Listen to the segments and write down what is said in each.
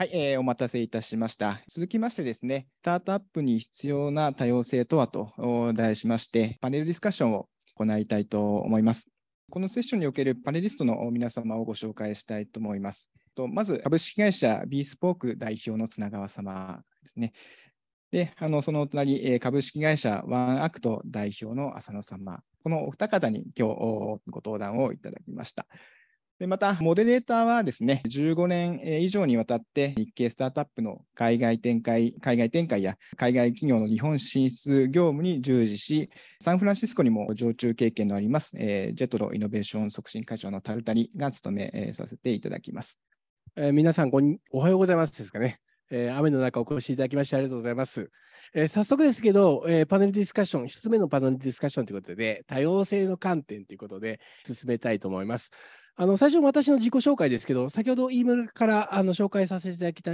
はい、えー、お待たせいたしました。続きましてですね、スタートアップに必要な多様性とはと題しまして、パネルディスカッションを行いたいと思います。このセッションにおけるパネリストの皆様をご紹介したいと思います。とまず、株式会社ビースポーク代表の綱川様ですね。で、あのその隣、株式会社ワンアクト代表の浅野様。このお二方に今日ご登壇をいただきました。でまた、モデレーターはですね、15年以上にわたって日系スタートアップの海外展開、海外展開や海外企業の日本進出業務に従事し、サンフランシスコにも常駐経験のあります、えー、ジェトロイノベーション促進会長のタルタリが務め、えー、させていただきます。えー、皆さんおはようございますですかね。えー、雨の中お越しいただきましてありがとうございます。えー、早速ですけど、えー、パネルディスカッション、1つ目のパネルディスカッションということで、多様性の観点ということで進めたいと思います。あの最初私の自己紹介ですけど、先ほど飯村からあの紹介させていただきた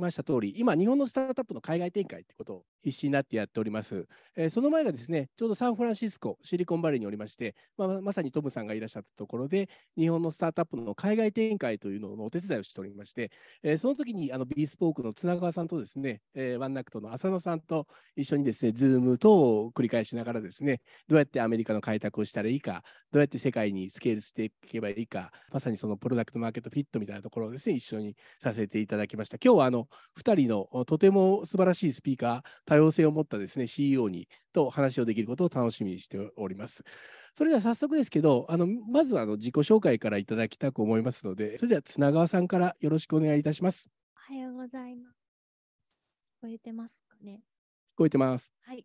ました通り、今、日本のスタートアップの海外展開ってことを必死になってやっております。えー、その前がですね、ちょうどサンフランシスコ、シリコンバレーにおりまして、まあ、まさにトムさんがいらっしゃったところで、日本のスタートアップの海外展開というのをお手伝いをしておりまして、えー、その時にあの B スポークの綱川さんとですね、えー、ワンナクトの浅野さんと一緒にですね、ズーム等を繰り返しながらですね、どうやってアメリカの開拓をしたらいいか、どうやって世界にスケールしていけばいいか、か、まさにそのプロダクトマーケットフィットみたいなところをですね、一緒にさせていただきました。今日はあの、2人のとても素晴らしいスピーカー、多様性を持ったですね、CEO にと話をできることを楽しみにしております。それでは早速ですけど、あのまずはあの自己紹介からいただきたく思いますので、それでは綱川さんからよろしくお願いいたします。おはようございます。聞こえてますかね。聞こえてます。はい。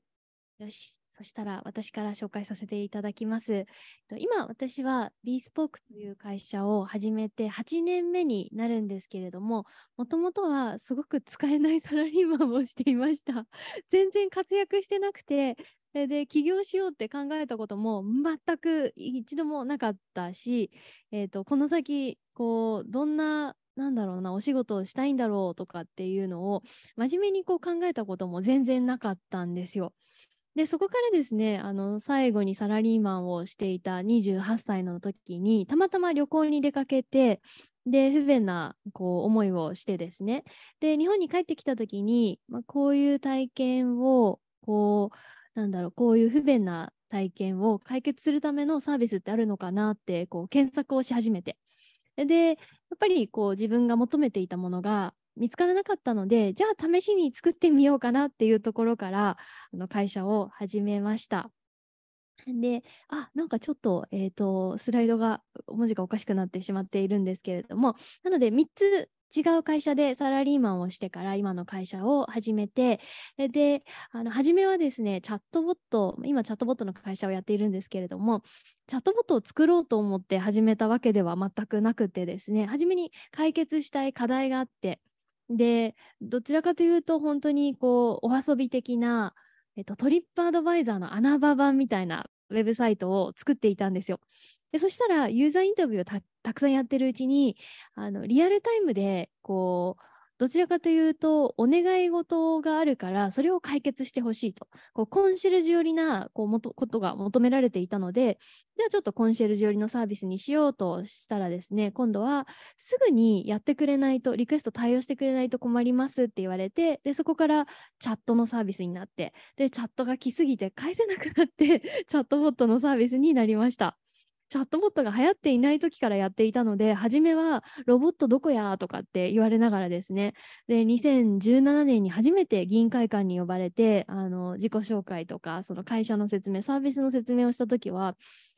よし。そしたら私から紹介させていただきます。今私は b スポークという会社を始めて8年目になるんですけれども、もともとはすごく使えないサラリーマンをしていました。全然活躍してなくて、で起業しようって考えたことも全く一度もなかったし、えーとこの先こうどんななんだろうなお仕事をしたいんだろうとかっていうのを真面目にこう考えたことも全然なかったんですよ。でそこからですねあの最後にサラリーマンをしていた28歳の時にたまたま旅行に出かけてで不便なこう思いをしてですねで日本に帰ってきた時に、まあ、こういう体験をこうなんだろうこういう不便な体験を解決するためのサービスってあるのかなってこう検索をし始めてでやっぱりこう自分が求めていたものが見つからなかったのでじゃあ試しに作ってみようかなっていうところからあの会社を始めました。で、あ、なんかちょっと、えっ、ー、と、スライドが、文字がおかしくなってしまっているんですけれども、なので3つ違う会社でサラリーマンをしてから今の会社を始めて、で、あの初めはですね、チャットボット、今チャットボットの会社をやっているんですけれども、チャットボットを作ろうと思って始めたわけでは全くなくてですね、初めに解決したい課題があって、でどちらかというと本当にこうお遊び的な、えっと、トリップアドバイザーの穴場版みたいなウェブサイトを作っていたんですよ。でそしたらユーザーインタビューをたくさんやってるうちにあのリアルタイムでこうどちらかというと、お願い事があるから、それを解決してほしいと。こうコンシェルジュ寄りなこうもとことが求められていたので、じゃあちょっとコンシェルジュ寄りのサービスにしようとしたらですね、今度はすぐにやってくれないと、リクエスト対応してくれないと困りますって言われて、でそこからチャットのサービスになって、でチャットが来すぎて返せなくなって、チャットボットのサービスになりました。チャットボットが流行っていない時からやっていたので、初めはロボットどこやとかって言われながらですね、で、2017年に初めて議員会館に呼ばれて、あの自己紹介とか、その会社の説明、サービスの説明をした時は、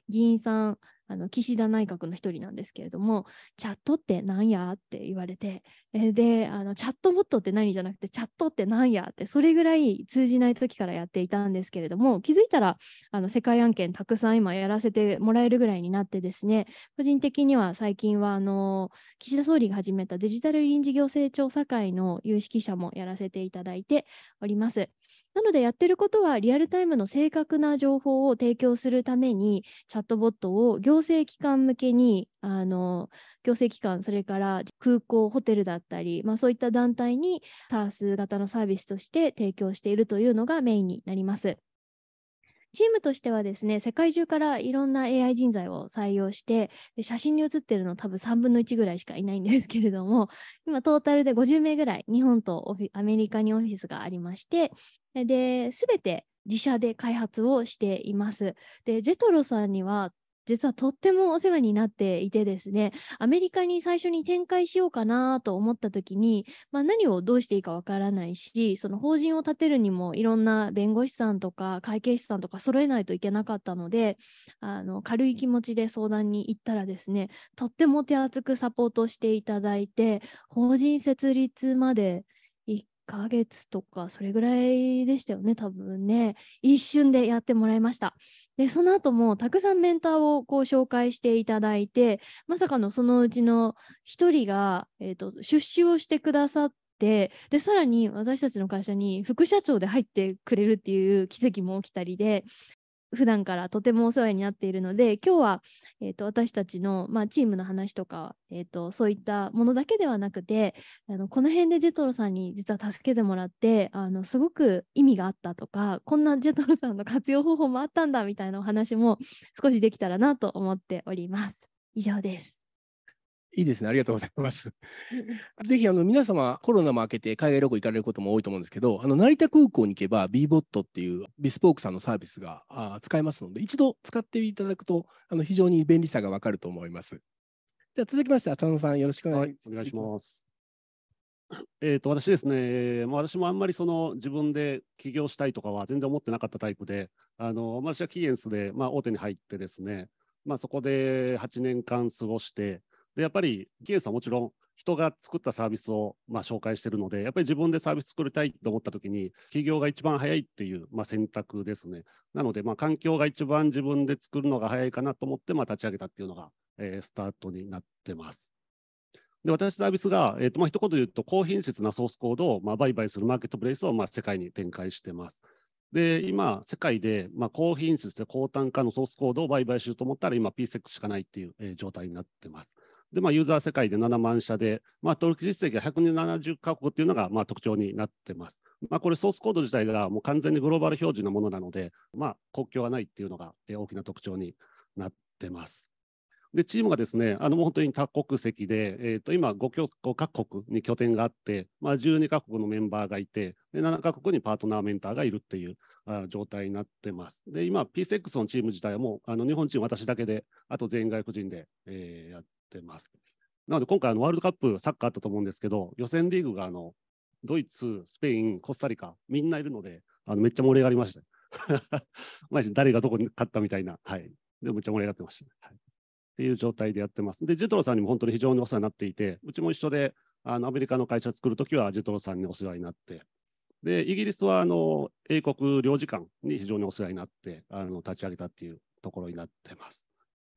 議員さん、あの岸田内閣の一人なんですけれどもチャットって何やって言われてであのチャットボットって何じゃなくてチャットって何やってそれぐらい通じない時からやっていたんですけれども気づいたらあの世界案件たくさん今やらせてもらえるぐらいになってですね個人的には最近はあの岸田総理が始めたデジタル臨時行政調査会の有識者もやらせていただいております。なのでやってることはリアルタイムの正確な情報を提供するためにチャットボットを行政機関向けにあの行政機関それから空港ホテルだったり、まあ、そういった団体に SARS 型のサービスとして提供しているというのがメインになります。チームとしてはですね、世界中からいろんな AI 人材を採用して、写真に写ってるの多分3分の1ぐらいしかいないんですけれども、今トータルで50名ぐらい日本とアメリカにオフィスがありまして、で、すべて自社で開発をしています。で、ジェトロさんには実はとってもお世話になっていてですねアメリカに最初に展開しようかなと思った時に、まあ、何をどうしていいかわからないしその法人を立てるにもいろんな弁護士さんとか会計士さんとか揃えないといけなかったのであの軽い気持ちで相談に行ったらですねとっても手厚くサポートしていただいて法人設立までヶ月とかそれぐらいでしたよね多分ね一瞬でやってもらいましたでその後もたくさんメンターをこう紹介していただいてまさかのそのうちの1人が、えーと、と出資をしてくださってでさらに私たちの会社に副社長で入ってくれるっていう奇跡も起きたりで普段からとてもお世話になっているので今日は、えーと、私たちの、まあ、チームの話とか、えーとそういったものだけではなくてあのこの辺でジェトロさんに実は助けてもらってあのすごく意味があったとかこんなジェトロさんの活用方法もあったんだみたいなお話も少しできたらなと思っております。以上です。いいですね。ありがとうございます。ぜひ、あの、皆様、コロナも明けて海外旅行行かれることも多いと思うんですけど、あの、成田空港に行けば BBOT っていうビスポークさんのサービスがあ使えますので、一度使っていただくと、あの、非常に便利さがわかると思います。じゃ続きまして、浅野さん、よろしくお願いします。はい、お願いします。えー、と私ですね、まあ、私もあんまりその自分で起業したいとかは全然思ってなかったタイプで、あの私はキーエンスで、まあ、大手に入ってですね、まあ、そこで8年間過ごして、でやっぱりゲイさはもちろん人が作ったサービスをまあ紹介してるので、やっぱり自分でサービス作りたいと思ったときに、企業が一番早いっていうまあ選択ですね。なので、環境が一番自分で作るのが早いかなと思って、まあ立ち上げたっていうのが、えー、スタートになってます。で私サービスが、えーとまあ一言で言うと、高品質なソースコードをまあ売買するマーケットプレイスをまあ世界に展開してます。で、今、世界で、まあ、高品質で高単価のソースコードを売買しようと思ったら、今、PSEC しかないっていう、えー、状態になってます。で、まあ、ユーザー世界で7万社で、まあ、登録実績が170カ国っていうのが、まあ、特徴になってます。まあ、これ、ソースコード自体がもう完全にグローバル表示のものなので、まあ、国境はないっていうのが大きな特徴になってます。で、チームがですね、あの、もう本当に多国籍で、えっ、ー、と、今5 5カ国に拠点があって、まあ、12カ国のメンバーがいて、で、7カ国にパートナーメンターがいるっていう、状態になってます。で、今、PSX のチーム自体はもう、あの日本チーム私だけで、あと全員外国人で、えー、やってます。なので、今回、ワールドカップ、サッカーあったと思うんですけど、予選リーグがあのドイツ、スペイン、コスタリカ、みんないるので、あのめっちゃ盛り上がりました。マ ジ誰がどこに勝ったみたいな、はい。で、めっちゃ盛り上がってました、はい。っていう状態でやってます。で、ジェトロさんにも本当に非常にお世話になっていて、うちも一緒で、あのアメリカの会社作るときは、ジェトロさんにお世話になって、で、イギリスはあの英国領事館に非常にお世話になってあの立ち上げたっていうところになってます。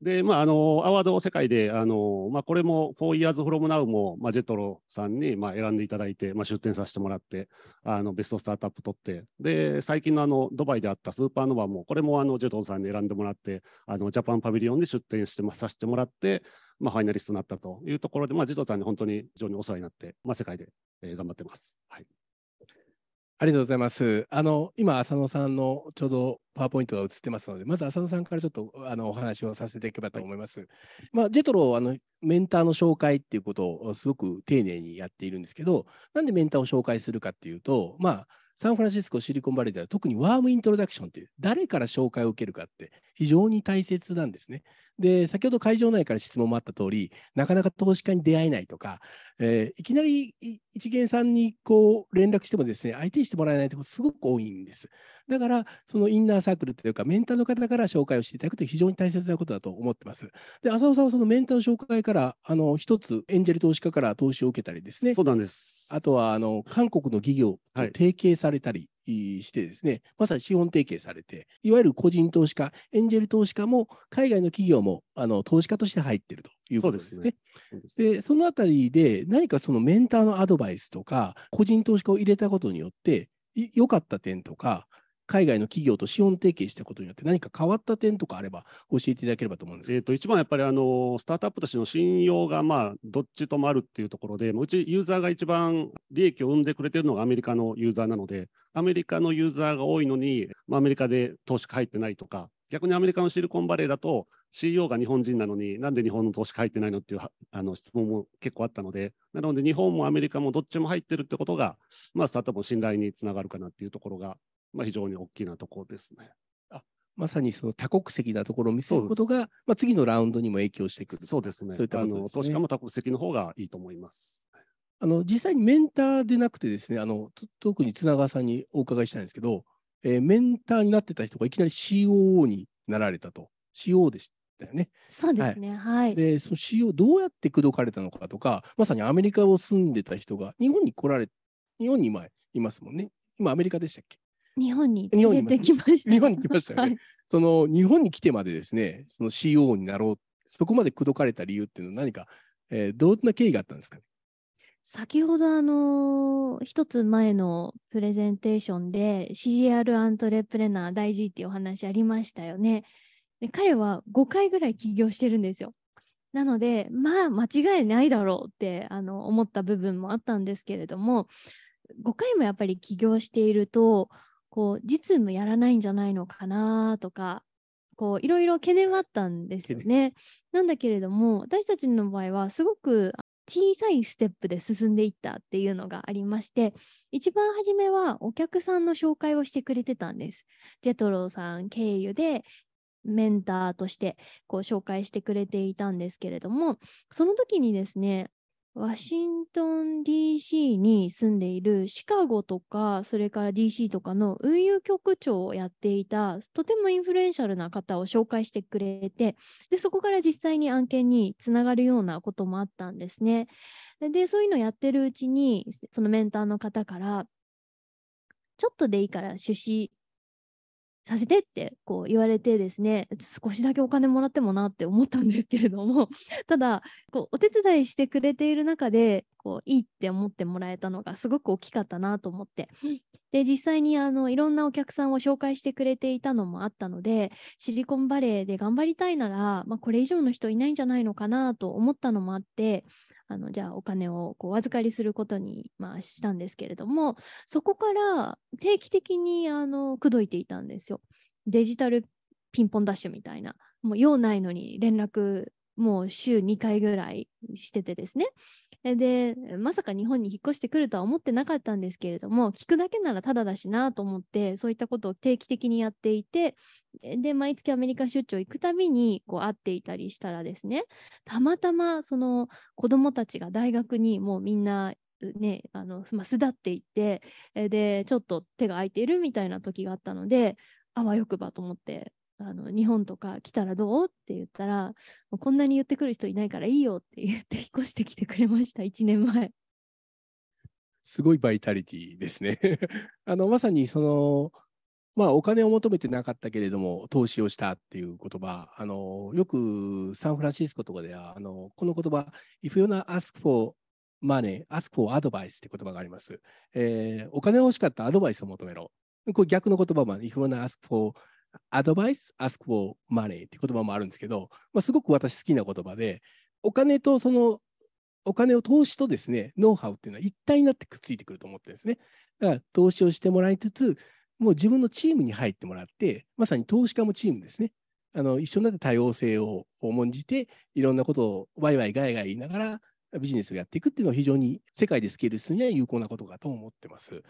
で、まあ、あのアワード世界で、あのまあ、これも4 Years from Now も、まあ、ジェトロさんに、まあ、選んでいただいて、まあ、出展させてもらってあの、ベストスタートアップ取って、で最近のあのドバイであったスーパーノバも、これもあのジェトロさんに選んでもらってあの、ジャパンパビリオンで出展して、まあ、させてもらって、まあ、ファイナリストになったというところで、まあ、ジェトロさんに本当に非常にお世話になって、まあ、世界で、え頑張ってます。はいありがとうございます。あの今、浅野さんのちょうどパワーポイントが映ってますので、まず浅野さんからちょっとあのお話をさせていけばと思います。はい、まあ、ジェトロあのメンターの紹介っていうことをすごく丁寧にやっているんですけど、なんでメンターを紹介するかっていうと、まあ、サンフランシスコシリコンバレーでは特にワームイントロダクションっていう誰から紹介を受けるかって非常に大切なんですね。で、先ほど会場内から質問もあった通り、なかなか投資家に出会えないとか、えー、いきなり一元さんにこう連絡してもですね、相手にしてもらえないとこすごく多いんです。だから、そのインナーサークルというか、メンターの方から紹介をしていただくと非常に大切なことだと思ってます。で、浅尾さんはそのメンターの紹介から、あの、一つ、エンジェル投資家から投資を受けたりですね。そうなんです。あとは、あの、韓国の企業と提携されたりしてですね、まさに資本提携されて、いわゆる個人投資家、エンジェル投資家も海外の企業もあの投資家として入ってるということですね。そで、ね、そのあたりで何かそのメンターのアドバイスとか、個人投資家を入れたことによって、良かった点とか、海外の企業と資本提携したことによって何か変わった点とかあれば教えていただければと思うんですえと一番やっぱりあのスタートアップとしての信用がまあどっちともあるっていうところでうちユーザーが一番利益を生んでくれてるのがアメリカのユーザーなのでアメリカのユーザーが多いのに、まあ、アメリカで投資家入ってないとか逆にアメリカのシリコンバレーだと CEO が日本人なのになんで日本の投資家入ってないのっていうあの質問も結構あったのでなので日本もアメリカもどっちも入ってるってことが、まあ、スタートアップの信頼につながるかなっていうところがまあ、非常に大きなところですね。まさにその多国籍なところを見せることが、まあ、次のラウンドにも影響してくる。そうですね。そういったことですね、投資家も多国籍の方がいいと思います。あの実際にメンターでなくてですね、あの特に綱川さんにお伺いしたいんですけど、えー、メンターになってた人がいきなり COO になられたと。CO でしたよね。そうですね。はい。はい、で、その CO どうやって口説かれたのかとか、まさにアメリカを住んでた人が日本に来られ、日本に今いますもんね。今アメリカでしたっけ日本に連れてきました。日本に来ましたよね。その日本に来てまでですね、その CO になろう、そこまで口説かれた理由っていうのは何か、えー、どんな経緯があったんですかね。先ほどあのー、一つ前のプレゼンテーションで CR アントレプレナー大事っていうお話ありましたよね。で彼は5回ぐらい起業してるんですよ。なのでまあ間違いないだろうってあの思った部分もあったんですけれども5回もやっぱり起業しているとこう実務やらないんじゃないのかなとかこういろいろ懸念はあったんですよね。なんだけれども私たちの場合はすごく小さいステップで進んでいったっていうのがありまして一番初めはお客さんの紹介をしてくれてたんです。ジェトロさん経由でメンターとしてこう紹介してくれていたんですけれどもその時にですねワシントン DC に住んでいるシカゴとかそれから DC とかの運輸局長をやっていたとてもインフルエンシャルな方を紹介してくれてでそこから実際に案件につながるようなこともあったんですね。でそういうのをやってるうちにそのメンターの方からちょっとでいいから出資させてってこう言われてですね少しだけお金もらってもなって思ったんですけれども ただこうお手伝いしてくれている中でこういいって思ってもらえたのがすごく大きかったなと思ってで実際にあのいろんなお客さんを紹介してくれていたのもあったのでシリコンバレーで頑張りたいなら、まあ、これ以上の人いないんじゃないのかなと思ったのもあってあのじゃあお金をこうお預かりすることに、まあ、したんですけれどもそこから定期的にあの口説いていたんですよデジタルピンポンダッシュみたいなもう用ないのに連絡もう週2回ぐらいしててですねでまさか日本に引っ越してくるとは思ってなかったんですけれども聞くだけならタダだしなと思ってそういったことを定期的にやっていてで毎月アメリカ出張行くたびにこう会っていたりしたらですねたまたまその子どもたちが大学にもうみんなねあのま巣立っていってでちょっと手が空いているみたいな時があったのであわよくばと思ってあの日本とか来たらどうって言ったらこんなに言ってくる人いないからいいよって言って引っ越してきてくれました1年前すごいバイタリティですね あのまさにそのまあお金を求めてなかったけれども投資をしたっていう言葉あのよくサンフランシスコとかではあのこの言葉「If you not ask for money ask for advice」って言葉があります、えー、お金欲しかったアドバイスを求めろこれ逆の言葉も If you not ask for アドバイス、アスクフォーマネーって言葉もあるんですけど、まあ、すごく私好きな言葉で、お金とそのお金を投資とですね、ノウハウっていうのは一体になってくっついてくると思ってるんですね。だから投資をしてもらいつつ、もう自分のチームに入ってもらって、まさに投資家もチームですね。あの一緒になって多様性を重んじて、いろんなことをワイワイガイガイ言いながらビジネスをやっていくっていうのは非常に世界でスケールするには有効なことかと思ってます。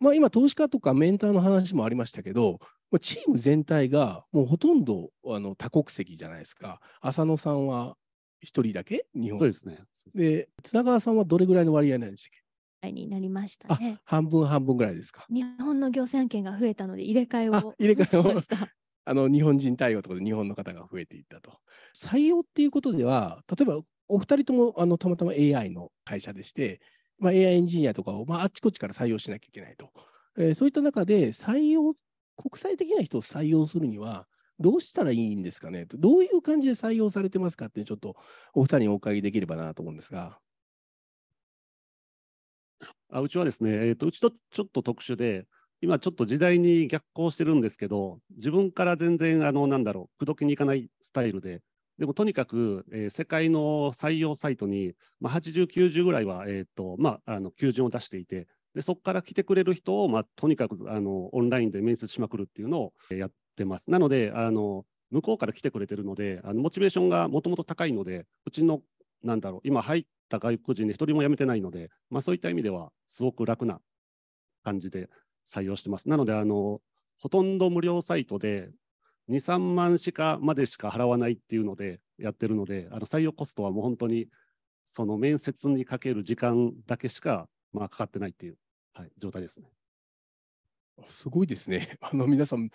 まあ、今、投資家とかメンターの話もありましたけど、チーム全体がもうほとんどあの多国籍じゃないですか。浅野さんは1人だけ日本そうですね。で、綱川さんはどれぐらいの割合なんでしたっけになりましたね。半分半分ぐらいですか。日本の行政案件が増えたので入れ替えを入れ替えを あの日本人対応とかで日本の方が増えていったと。採用っていうことでは、例えばお二人ともあのたまたま AI の会社でして、まあ、AI エンジニアとかを、まあ、あっちこっちから採用しなきゃいけないと。えー、そういった中で採用国際的な人を採用するには、どうしたらいいんですかねと、どういう感じで採用されてますかって、ちょっとお二人にお伺いできればなと思うんですが。あうちはですね、えーと、うちとちょっと特殊で、今ちょっと時代に逆行してるんですけど、自分から全然、あのなんだろう、口説きに行かないスタイルで、でもとにかく、えー、世界の採用サイトに、まあ、80、90ぐらいは、えーとまあ、あの求人を出していて、でそこから来てくれる人を、まあ、とにかくあのオンラインで面接しまくるっていうのをやってます。なのであの向こうから来てくれてるので、あのモチベーションがもともと高いので、うちの、なんだろう、今入った外国人で1人も辞めてないので、まあ、そういった意味では、すごく楽な感じで採用してます。なので、あのほとんど無料サイトで、2、3万しかまでしか払わないっていうのでやってるので、あの採用コストはもう本当に、その面接にかける時間だけしか、まあ、かかってないっていうはい、状態ですね。すごいですね。あの皆さん、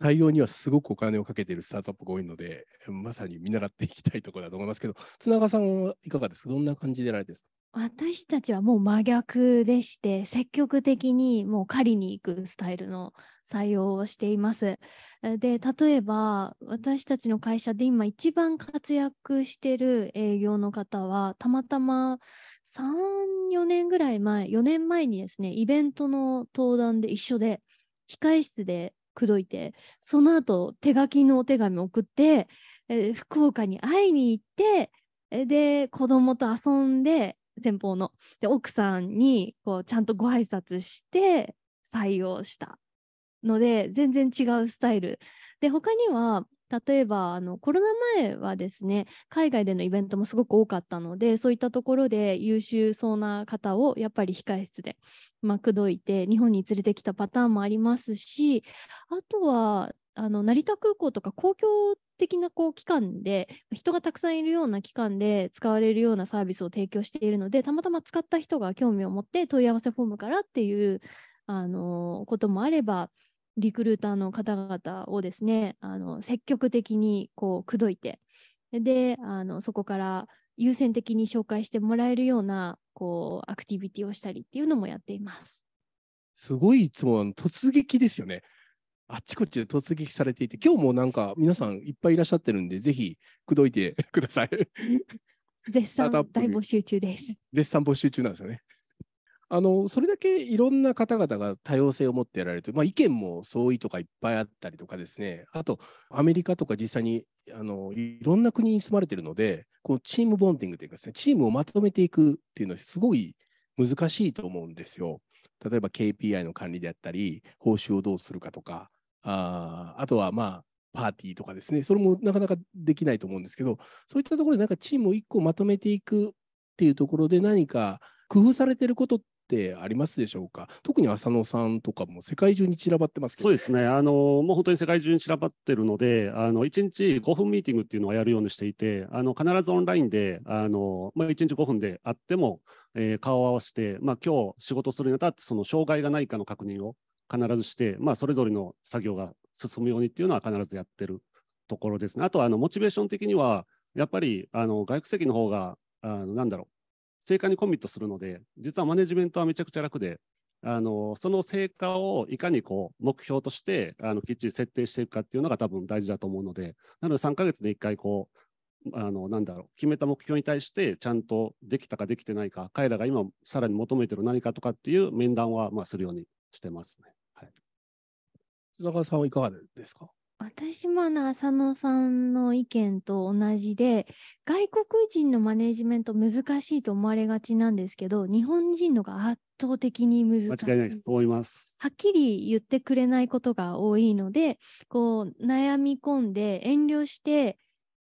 採用にはすごくお金をかけているスタートアップが多いので、まさに見習っていきたいところだと思いますけど、津永さんはいかがですか、どんな感じでやられてですか私たちはもう真逆でして、積極的にもう狩りに行くスタイルの採用をしています。で、例えば私たちの会社で今一番活躍してる営業の方は、たまたま3、4年ぐらい前、4年前にですね、イベントの登壇で一緒で、控室で口説いて、その後手書きのお手紙を送って、えー、福岡に会いに行って、で、子供と遊んで、先方の。で、奥さんにこうちゃんとご挨拶して採用したので、全然違うスタイル。で、他には、例えばあのコロナ前はですね海外でのイベントもすごく多かったのでそういったところで優秀そうな方をやっぱり控え室でまくいて日本に連れてきたパターンもありますしあとはあの成田空港とか公共的なこう機関で人がたくさんいるような機関で使われるようなサービスを提供しているのでたまたま使った人が興味を持って問い合わせフォームからっていうあのこともあればリクルーターの方々をですねあの積極的にこう口説いてであのそこから優先的に紹介してもらえるようなこうアクティビティをしたりっていうのもやっています。すごいいつも突撃ですよね。あっちこっちで突撃されていて、今日もなんか皆さんいっぱいいらっしゃってるんで、ぜひ口説いてください。絶賛 大募集中です。絶賛募集中なんですよね。あのそれだけいろんな方々が多様性を持ってやられて、まあ、意見も相違とかいっぱいあったりとかですねあとアメリカとか実際にあのいろんな国に住まれているのでこのチームボンディングというかですねチームをまとめていくっていうのはすごい難しいと思うんですよ。例えば KPI の管理であったり報酬をどうするかとかああとはまあパーティーとかですねそれもなかなかできないと思うんですけどそういったところでなんかチームを1個まとめていくっていうところで何か工夫されてることっってありますでしょうか特に浅野さんとかも世界中に散らばってますけど、そうですねあのもう本当に世界中に散らばってるのであの1日5分ミーティングっていうのはやるようにしていてあの必ずオンラインであの、まあ、1日5分であっても、えー、顔を合わせて、まあ、今日仕事するにあたってその障害がないかの確認を必ずして、まあ、それぞれの作業が進むようにっていうのは必ずやってるところですね。あとあのモチベーション的にはやっぱりあの外国籍の方があのなんだろう。成果にコミットするので、実はマネジメントはめちゃくちゃ楽で、あのその成果をいかにこう目標としてあのきっちり設定していくかっていうのが多分大事だと思うので、なので3ヶ月で1回こう、あのなんだろう決めた目標に対してちゃんとできたかできてないか、彼らが今さらに求めてる何かとかっていう面談はまあするようにしてますね。はい、津坂さんはいかがですか私もあの浅野さんの意見と同じで外国人のマネジメント難しいと思われがちなんですけど日本人のが圧倒的に難しい間違いないです思いますはっきり言ってくれないことが多いのでこう悩み込んで遠慮して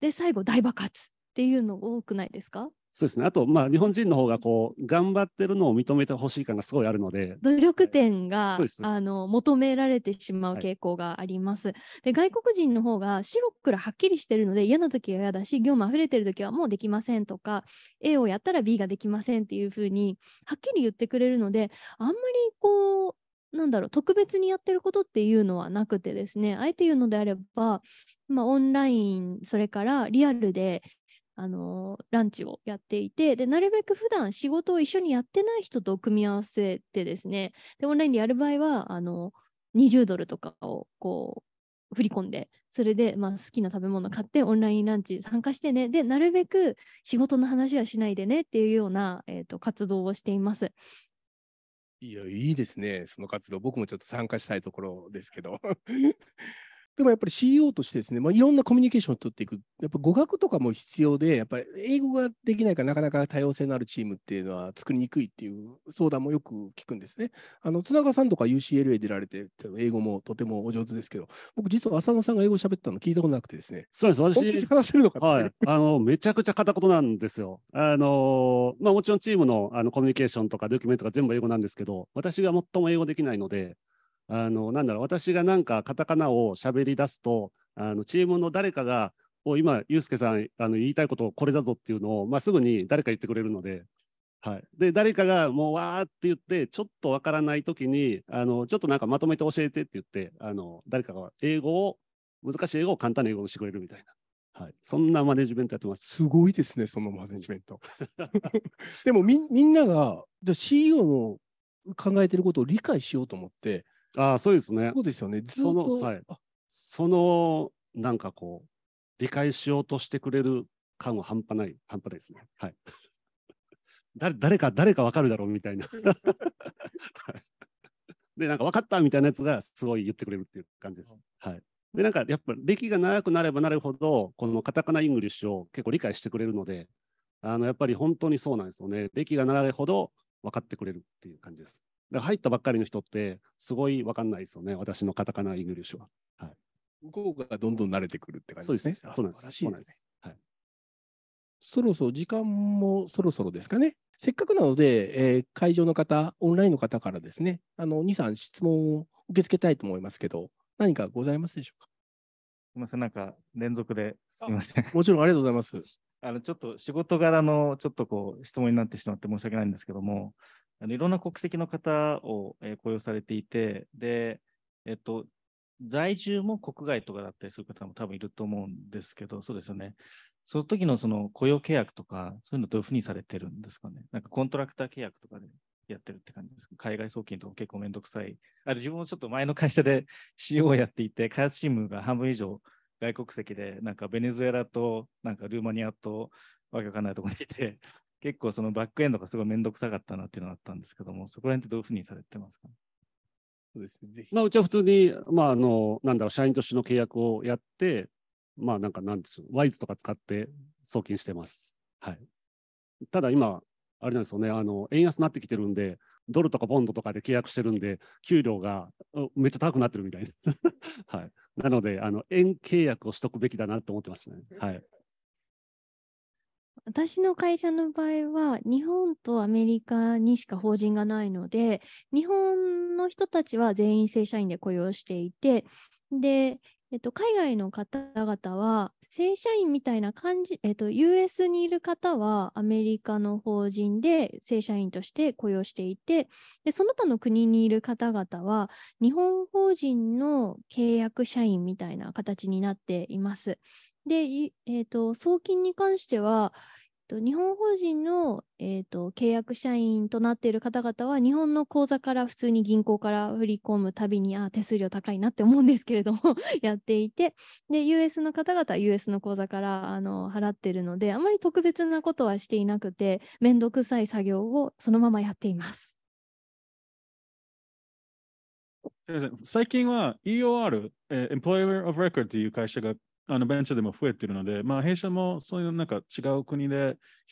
で最後大爆発っていうの多くないですかそうですね。あと、まあ、日本人の方がこう頑張ってるのを認めてほしい感がすごいあるので、努力点が、はい、あの求められてしまう傾向があります。はい、で、外国人の方が白黒はっきりしてるので、嫌な時は嫌だし、業務溢れてる時はもうできませんとか、A をやったら B ができませんっていうふうにはっきり言ってくれるので、あんまりこうなんだろう特別にやってることっていうのはなくてですねあえて言うのであれば、まあ、オンラインそれからリアルであのランチをやっていてでなるべく普段仕事を一緒にやってない人と組み合わせてですねでオンラインでやる場合はあの20ドルとかをこう振り込んでそれで、まあ、好きな食べ物買ってオンラインランチ参加してねでなるべく仕事の話はしないでねっていうような、えーと活動をしています。いや、いいですね、その活動。僕もちょっと参加したいところですけど。でもやっぱり CEO としてですね、まあ、いろんなコミュニケーションを取っていく、やっぱ語学とかも必要で、やっぱり英語ができないからなかなか多様性のあるチームっていうのは作りにくいっていう相談もよく聞くんですね。あの、津永さんとか UCLA 出られて、英語もとてもお上手ですけど、僕実は浅野さんが英語喋ったの聞いたことなくてですね。そうです、私。話せるのか、はい。あの、めちゃくちゃ片言なんですよ。あの、まあもちろんチームのあのコミュニケーションとかドキュメントが全部英語なんですけど、私が最も英語できないので、あのなんだろう私がなんかカタカナを喋り出すとあのチームの誰かがお今ユースケさんあの言いたいことこれだぞっていうのを、まあ、すぐに誰か言ってくれるので。はい、で誰かがもうわーって言ってちょっとわからない時にあのちょっとなんかまとめて教えてって言ってあの誰かが英語を難しい英語を簡単な英語にしてくれるみたいなはい、そんなマネジメントやってます。すごいですね、そのマネジメント。でもみんなが、じゃ CEO の考えてることを理解しようと思って、ああ、そうですね。そうですよね。その、はい、その、なんかこう、理解しようとしてくれる感は半端ない、半端ないですね。はい。誰 誰か、誰か分かるだろうみたいな。はいで、なんか分かったみたいなやつがすごい言ってくれるっていう感じです。はい。で、なんかやっぱ歴が長くなればなるほど、このカタカナイングリッシュを結構理解してくれるので、あのやっぱり本当にそうなんですよね。歴が長いほど分かってくれるっていう感じです。入ったばっかりの人って、すごい分かんないですよね、私のカタカナイングリッシュは。はい、向こうがどんどん慣れてくるって感じですね。そうですね。そうなんです。はい、そろそろ時間もそろそろですかね。せっかくなので、えー、会場の方、オンラインの方からですね、あの2、3質問を受け付けたいと思いますけど、何かございますでしょうか。すみません、なんか連続ですみません。もちろんありがとうございます。あのちょっと仕事柄のちょっとこう質問になってしまって申し訳ないんですけども、あのいろんな国籍の方を、えー、雇用されていて、で、えっと、在住も国外とかだったりする方も多分いると思うんですけど、そうですよね。その時のその雇用契約とか、そういうのどういうふうにされてるんですかね。なんかコントラクター契約とかでやってるって感じですか海外送金とか結構めんどくさい。あ自分もちょっと前の会社で CO をやっていて、開発チームが半分以上外国籍で、なんかベネズエラと、なんかルーマニアと、わけわかんないところにいて、結構そのバックエンドがすごい面倒くさかったなっていうのがあったんですけども、そこら辺ってどういうふうにされてますかそうですね、まあ、うちは普通に、まあ、あの、なんだろう、社員としての契約をやって、まあ、なんか、なんですワイズとか使って送金してます。はい。ただ今、あれなんですよね、あの、円安になってきてるんで、ドルとかボンドとかで契約してるんで、給料がめっちゃ高くなってるみたいな。はい。なので、あの、円契約をしとくべきだなと思ってますね。はい。私の会社の場合は日本とアメリカにしか法人がないので日本の人たちは全員正社員で雇用していてで、えっと、海外の方々は正社員みたいな感じ、えっと、US にいる方はアメリカの法人で正社員として雇用していてでその他の国にいる方々は日本法人の契約社員みたいな形になっています。で、えーと、送金に関しては、日本法人の、えーと、契約社員となっている方々は、日本の口座から普通に銀行から振り込むたびに、あ手数料高いなって思うんですけれども やっていて、で、US の方々は US の口座からあの払ってるので、あまり特別なことはしていなくて、めんどくさい作業をそのままやっています。最近は EOR、Employer of Record という会社があのベンチャーでも増えてるので、まあ、弊社もそういうなんか違う国で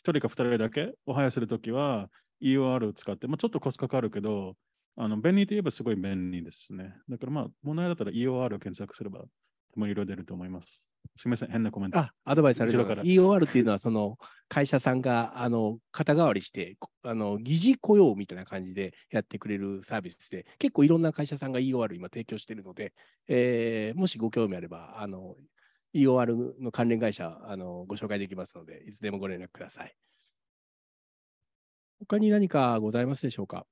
1人か2人だけお早するときは EOR を使って、まあ、ちょっとコストかかるけど、あの便利といえばすごい便利ですね。だからまあ、問題だったら EOR を検索すれば、いろいろ出ると思います。すみません、変なコメント。あ、アドバイスされてます。EOR っていうのは、その会社さんがあの肩代わりして、あの疑似雇用みたいな感じでやってくれるサービスで、結構いろんな会社さんが EOR 今提供しているので、えー、もしご興味あれば、あの EOR の関連会社あのご紹介できますので、いつでもご連絡ください。他に何かございますでしょうか。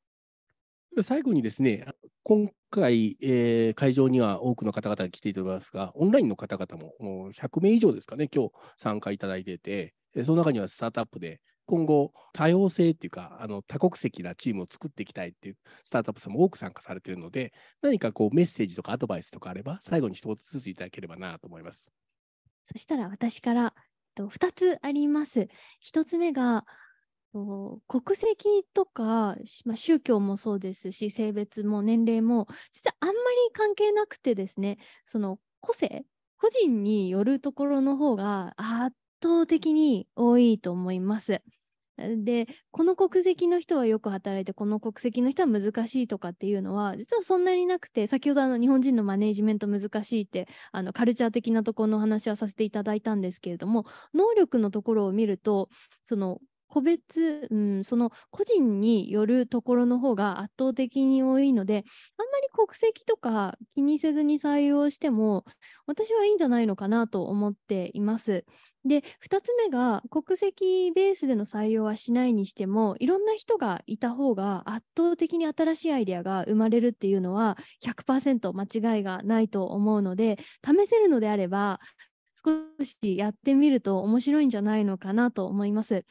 最後にですね、今回、えー、会場には多くの方々に来ていただきますが、オンラインの方々ももう100名以上ですかね、今日参加いただいてて、その中にはスタートアップで、今後、多様性っていうか、あの多国籍なチームを作っていきたいっていうスタートアップさんも多く参加されているので、何かこうメッセージとかアドバイスとかあれば、最後に一つずついただければなと思います。そしたら私から2つあります。1つ目が国籍とか、まあ、宗教もそうですし性別も年齢も実はあんまり関係なくてですねその個性個人によるところの方が圧倒的に多いと思います。でこの国籍の人はよく働いてこの国籍の人は難しいとかっていうのは実はそんなになくて先ほどあの日本人のマネジメント難しいってあのカルチャー的なところの話はさせていただいたんですけれども能力のところを見るとその個別、うん、その個人によるところの方が圧倒的に多いのであんまり国籍とか気にせずに採用しても私はいいんじゃないのかなと思っています。で2つ目が国籍ベースでの採用はしないにしてもいろんな人がいた方が圧倒的に新しいアイデアが生まれるっていうのは100%間違いがないと思うので試せるのであれば少しやってみると面白いんじゃないのかなと思います。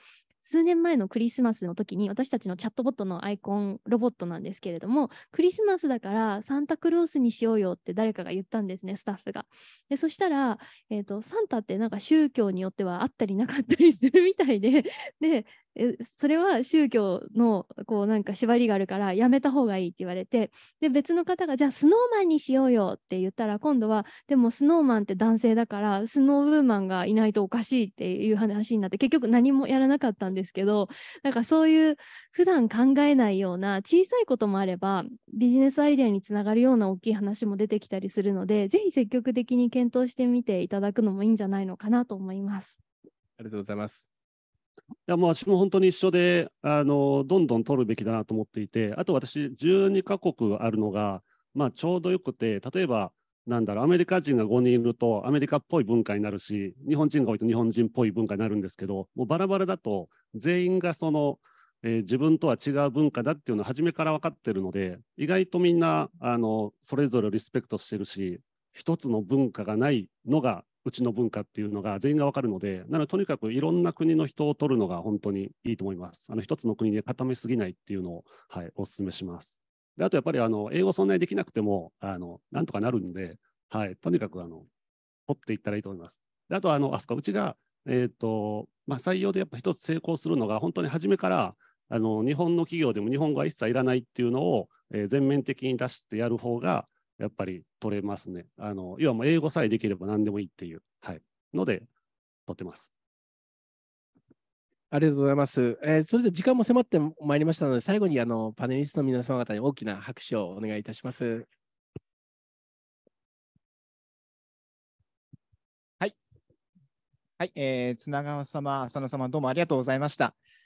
数年前のクリスマスの時に私たちのチャットボットのアイコンロボットなんですけれどもクリスマスだからサンタクロースにしようよって誰かが言ったんですねスタッフがでそしたら、えーと、サンタってなんか宗教によってはあったりなかったりするみたいででえそれは宗教のこうなんか縛りがあるからやめた方がいいって言われてで別の方がじゃあスノーマンにしようよって言ったら今度はでもスノーマンって男性だからスノーウーマンがいないとおかしいっていう話になって結局何もやらなかったんですけどなんかそういう普段考えないような小さいこともあればビジネスアイデアにつながるような大きい話も出てきたりするのでぜひ積極的に検討してみていただくのもいいんじゃないのかなと思います。ありがとうございます。やもう私も本当に一緒であのどんどん取るべきだなと思っていてあと私12カ国あるのが、まあ、ちょうどよくて例えばなんだろうアメリカ人が5人いるとアメリカっぽい文化になるし日本人が多いと日本人っぽい文化になるんですけどもうバラバラだと全員がその、えー、自分とは違う文化だっていうのは初めから分かってるので意外とみんなあのそれぞれリスペクトしてるし一つの文化がないのがうちの文化っていうのが全員が分かるので、なのでとにかくいろんな国の人を取るのが本当にいいと思います。あの一つの国で固めすぎないっていうのを、はい、お勧めします。であとやっぱりあの英語そんなにできなくてもあのなんとかなるんで、はい、とにかくあの取っていったらいいと思います。であとあの、あそこうちが、えーとまあ、採用でやっぱ一つ成功するのが、本当に初めからあの日本の企業でも日本語は一切いらないっていうのを、えー、全面的に出してやる方が、やっぱり取れますね。あの要はもう英語さえできれば何でもいいっていう、はい、ので、取ってます。ありがとうございます。えー、それで時間も迫ってまいりましたので、最後にあのパネリストの皆様方に大きな拍手をお願いいたします。はい、はい、えー、綱川様、浅野様、どうもありがとうございました。